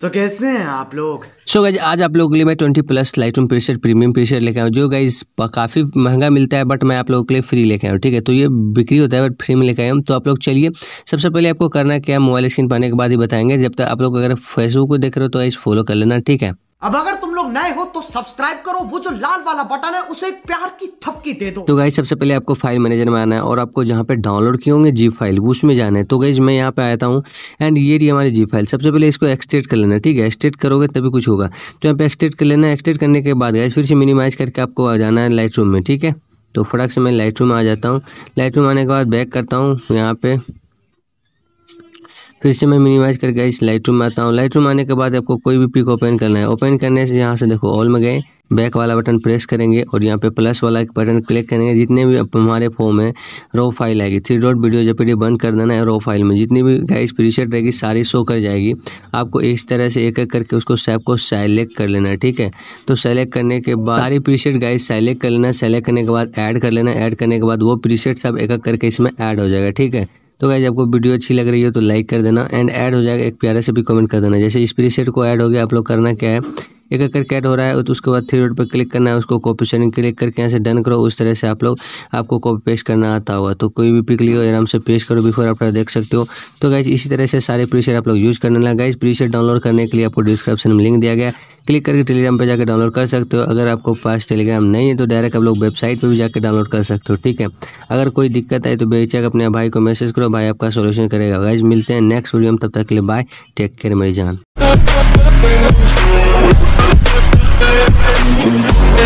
तो कैसे हैं आप लोग सो so गाइज आज आप लोगों के लिए मैं twenty plus light room pressure premium pressure लेके आऊँ जो गाइज काफ़ी महंगा मिलता है बट मैं आप लोगों के लिए फ्री लेके आऊँ ठीक है तो ये बिक्री होता है बट फ्री में लेके आया हूँ तो आप लोग चलिए सबसे पहले आपको करना क्या मोबाइल स्क्रीन पाने के बाद ही बताएंगे जब तक आप लोग अगर फेसबुक को देख रहे हो तो गाइज फॉलो कर लेना ठीक है अब अगर तुम लोग नए हो तो सब्सक्राइब करो वो जो लाल वाला बटन है उसे प्यार की थपकी दे दो तो गाइज सबसे पहले आपको फाइल मैनेजर में आना है और आपको जहाँ पे डाउनलोड किए होंगे जी फाइल उसमें जाना है तो गाइज मैं यहाँ पे आया हूँ एंड ये रही हमारी जी फाइल सबसे पहले इसको एक्सटेट कर लेना ठीक है एक्सटेट करोगे तभी कुछ होगा तो यहाँ पे एक्सटेट कर लेना एक्सटेट करने के बाद गाइज फिर से मिनिमाइज करके आपको आ जाना है लाइट में ठीक है तो फटाक से मैं लाइट में आ जाता हूँ लाइट आने के बाद बैक करता हूँ यहाँ पे फिर से मैं मिनिमाइज कर इस लाइट रूम में आता हूँ लाइट रूम आने के बाद आपको कोई भी पिक ओपन करना है ओपन करने से यहाँ से देखो ऑल में गए बैक वाला बटन प्रेस करेंगे और यहाँ पे प्लस वाला एक बटन क्लिक करेंगे जितने भी हमारे फॉर्म में रो फाइल आएगी थ्री डॉट वीडियो जो पी बंद कर देना है रो फाइल में जितनी भी गाइस प्रीसेट रहेगी सारी शो कर जाएगी आपको इस तरह से एक एक करके उसको सैप को सेलेक्ट कर लेना है ठीक है तो सेलेक्ट करने के बाद सारी प्रीसेट गाइस सेलेक्ट कर लेना सेलेक्ट करने के बाद ऐड कर लेना ऐड करने के बाद वो प्रीसेट सब एक एक करके इसमें ऐड हो जाएगा ठीक है तो गाइज आपको वीडियो अच्छी लग रही हो तो लाइक कर देना एंड ऐड हो जाएगा एक प्यारे से भी कमेंट कर देना जैसे इस प्रीसेट को ऐड हो गया आप लोग करना क्या है एक एक करके ऐड हो रहा है तो उसके बाद थ्री डॉट पर क्लिक करना है उसको कॉपी सेटिंग क्लिक करके यहाँ से डन करो उस तरह से आप लोग आपको कॉपी पेस्ट करना आता होगा तो कोई भी पिक लियो आराम से पेस्ट करो बिफोर आप देख सकते हो तो गाइज इसी तरह से सारे प्रीशेट आप लोग यूज़ करने लगा गाइज प्रीशेट डाउनलोड करने के लिए आपको डिस्क्रिप्शन में लिंक दिया गया क्लिक करके टेलीग्राम पर जाकर डाउनलोड कर सकते हो अगर आपको पास टेलीग्राम नहीं है तो डायरेक्ट आप लोग वेबसाइट पर भी जाकर डाउनलोड कर सकते हो ठीक है अगर कोई दिक्कत आए तो बेचक अपने भाई को मैसेज करो भाई आपका सोल्यूशन करेगा गाइज मिलते हैं नेक्स्ट वीडियो में तब तक के लिए बाय टेक केयर मेरी जान Yeah.